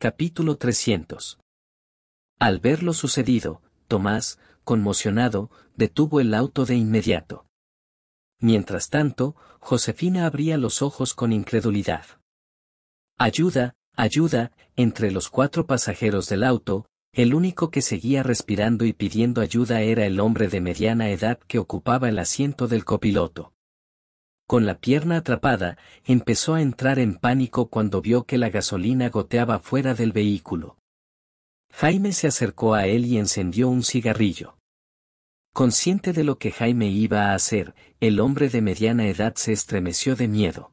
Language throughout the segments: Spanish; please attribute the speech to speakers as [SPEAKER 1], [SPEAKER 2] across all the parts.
[SPEAKER 1] Capítulo 300. Al ver lo sucedido, Tomás, conmocionado, detuvo el auto de inmediato. Mientras tanto, Josefina abría los ojos con incredulidad. Ayuda, ayuda, entre los cuatro pasajeros del auto, el único que seguía respirando y pidiendo ayuda era el hombre de mediana edad que ocupaba el asiento del copiloto con la pierna atrapada, empezó a entrar en pánico cuando vio que la gasolina goteaba fuera del vehículo. Jaime se acercó a él y encendió un cigarrillo. Consciente de lo que Jaime iba a hacer, el hombre de mediana edad se estremeció de miedo.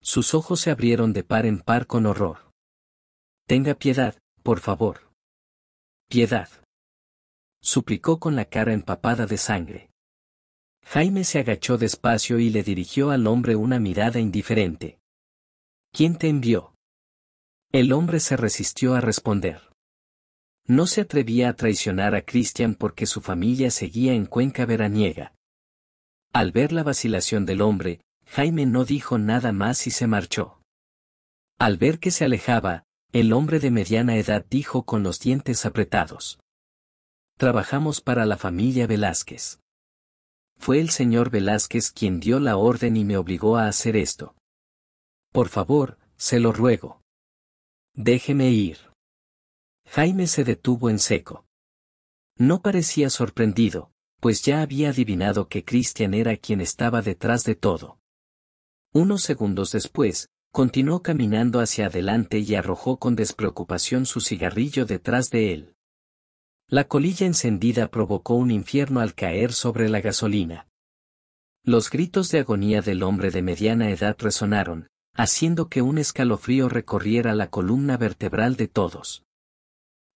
[SPEAKER 1] Sus ojos se abrieron de par en par con horror. Tenga piedad, por favor. Piedad. Suplicó con la cara empapada de sangre. Jaime se agachó despacio y le dirigió al hombre una mirada indiferente. ¿Quién te envió? El hombre se resistió a responder. No se atrevía a traicionar a Cristian porque su familia seguía en Cuenca veraniega. Al ver la vacilación del hombre, Jaime no dijo nada más y se marchó. Al ver que se alejaba, el hombre de mediana edad dijo con los dientes apretados. Trabajamos para la familia Velázquez fue el señor Velázquez quien dio la orden y me obligó a hacer esto. Por favor, se lo ruego. Déjeme ir. Jaime se detuvo en seco. No parecía sorprendido, pues ya había adivinado que Cristian era quien estaba detrás de todo. Unos segundos después, continuó caminando hacia adelante y arrojó con despreocupación su cigarrillo detrás de él. La colilla encendida provocó un infierno al caer sobre la gasolina. Los gritos de agonía del hombre de mediana edad resonaron, haciendo que un escalofrío recorriera la columna vertebral de todos.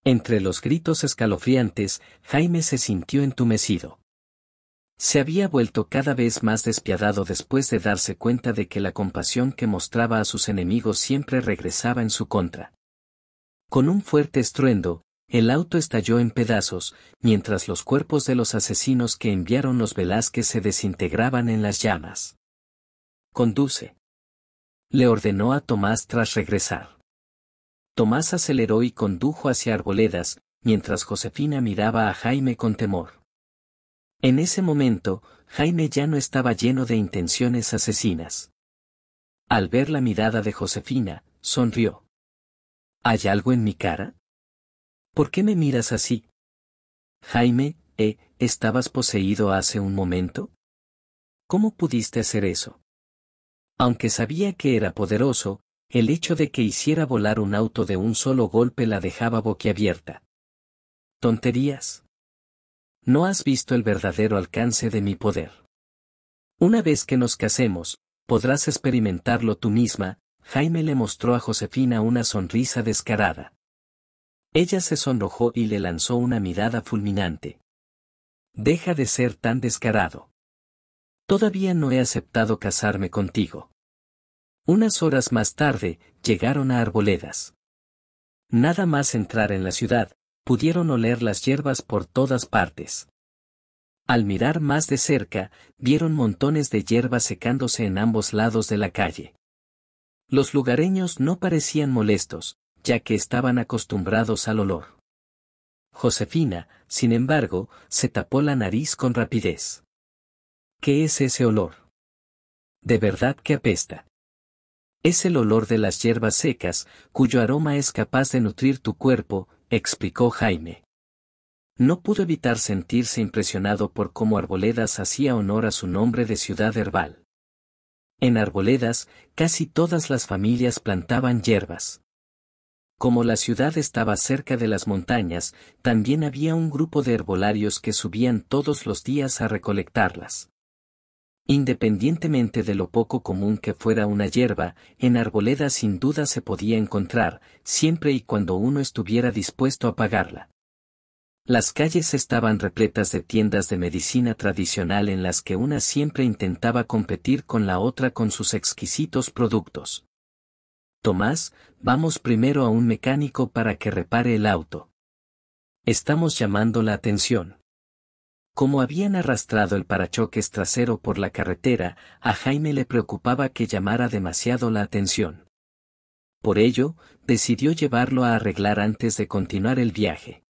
[SPEAKER 1] Entre los gritos escalofriantes, Jaime se sintió entumecido. Se había vuelto cada vez más despiadado después de darse cuenta de que la compasión que mostraba a sus enemigos siempre regresaba en su contra. Con un fuerte estruendo, el auto estalló en pedazos, mientras los cuerpos de los asesinos que enviaron los Velázquez se desintegraban en las llamas. Conduce. Le ordenó a Tomás tras regresar. Tomás aceleró y condujo hacia Arboledas, mientras Josefina miraba a Jaime con temor. En ese momento, Jaime ya no estaba lleno de intenciones asesinas. Al ver la mirada de Josefina, sonrió. ¿Hay algo en mi cara? ¿Por qué me miras así? Jaime, eh, ¿estabas poseído hace un momento? ¿Cómo pudiste hacer eso? Aunque sabía que era poderoso, el hecho de que hiciera volar un auto de un solo golpe la dejaba boquiabierta. Tonterías. No has visto el verdadero alcance de mi poder. Una vez que nos casemos, podrás experimentarlo tú misma, Jaime le mostró a Josefina una sonrisa descarada. Ella se sonrojó y le lanzó una mirada fulminante. Deja de ser tan descarado. Todavía no he aceptado casarme contigo. Unas horas más tarde, llegaron a Arboledas. Nada más entrar en la ciudad, pudieron oler las hierbas por todas partes. Al mirar más de cerca, vieron montones de hierbas secándose en ambos lados de la calle. Los lugareños no parecían molestos, ya que estaban acostumbrados al olor. Josefina, sin embargo, se tapó la nariz con rapidez. ¿Qué es ese olor? De verdad que apesta. Es el olor de las hierbas secas, cuyo aroma es capaz de nutrir tu cuerpo, explicó Jaime. No pudo evitar sentirse impresionado por cómo Arboledas hacía honor a su nombre de ciudad herbal. En Arboledas, casi todas las familias plantaban hierbas. Como la ciudad estaba cerca de las montañas, también había un grupo de herbolarios que subían todos los días a recolectarlas. Independientemente de lo poco común que fuera una hierba, en arboleda sin duda se podía encontrar, siempre y cuando uno estuviera dispuesto a pagarla. Las calles estaban repletas de tiendas de medicina tradicional en las que una siempre intentaba competir con la otra con sus exquisitos productos. Tomás, vamos primero a un mecánico para que repare el auto. Estamos llamando la atención. Como habían arrastrado el parachoques trasero por la carretera, a Jaime le preocupaba que llamara demasiado la atención. Por ello, decidió llevarlo a arreglar antes de continuar el viaje.